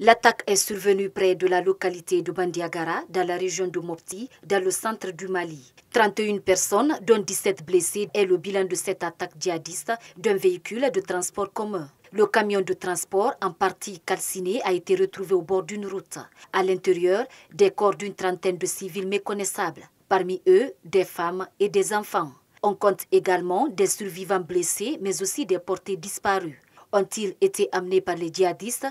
L'attaque est survenue près de la localité de Bandiagara, dans la région de Mopti, dans le centre du Mali. 31 personnes, dont 17 blessés, est le bilan de cette attaque djihadiste d'un véhicule de transport commun. Le camion de transport, en partie calciné, a été retrouvé au bord d'une route. À l'intérieur, des corps d'une trentaine de civils méconnaissables, parmi eux des femmes et des enfants. On compte également des survivants blessés, mais aussi des portés disparus ont-ils été amenés par les djihadistes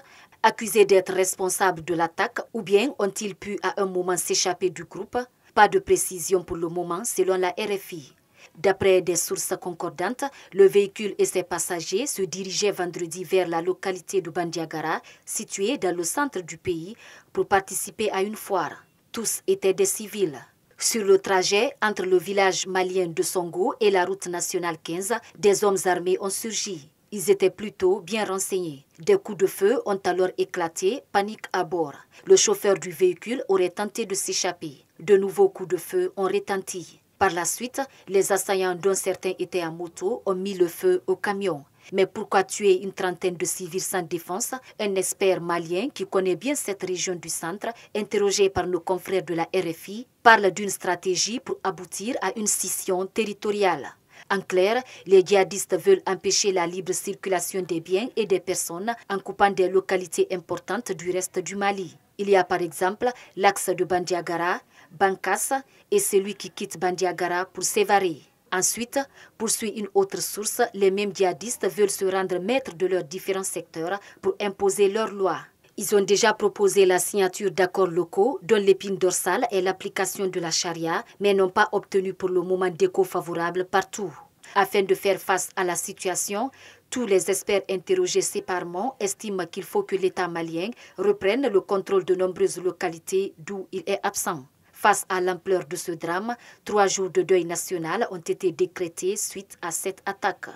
Accusés d'être responsables de l'attaque ou bien ont-ils pu à un moment s'échapper du groupe Pas de précision pour le moment selon la RFI. D'après des sources concordantes, le véhicule et ses passagers se dirigeaient vendredi vers la localité de Bandiagara, située dans le centre du pays, pour participer à une foire. Tous étaient des civils. Sur le trajet entre le village malien de Songo et la route nationale 15, des hommes armés ont surgi. Ils étaient plutôt bien renseignés. Des coups de feu ont alors éclaté, panique à bord. Le chauffeur du véhicule aurait tenté de s'échapper. De nouveaux coups de feu ont retenti. Par la suite, les assaillants dont certains étaient à moto ont mis le feu au camion. Mais pourquoi tuer une trentaine de civils sans défense Un expert malien qui connaît bien cette région du centre, interrogé par nos confrères de la RFI, parle d'une stratégie pour aboutir à une scission territoriale. En clair, les djihadistes veulent empêcher la libre circulation des biens et des personnes en coupant des localités importantes du reste du Mali. Il y a par exemple l'axe de Bandiagara, Bankas et celui qui quitte Bandiagara pour Sévaré. Ensuite, poursuit une autre source, les mêmes djihadistes veulent se rendre maîtres de leurs différents secteurs pour imposer leurs lois. Ils ont déjà proposé la signature d'accords locaux, dont l'épine dorsale est l'application de la charia, mais n'ont pas obtenu pour le moment d'écho favorable partout. Afin de faire face à la situation, tous les experts interrogés séparément estiment qu'il faut que l'État malien reprenne le contrôle de nombreuses localités d'où il est absent. Face à l'ampleur de ce drame, trois jours de deuil national ont été décrétés suite à cette attaque.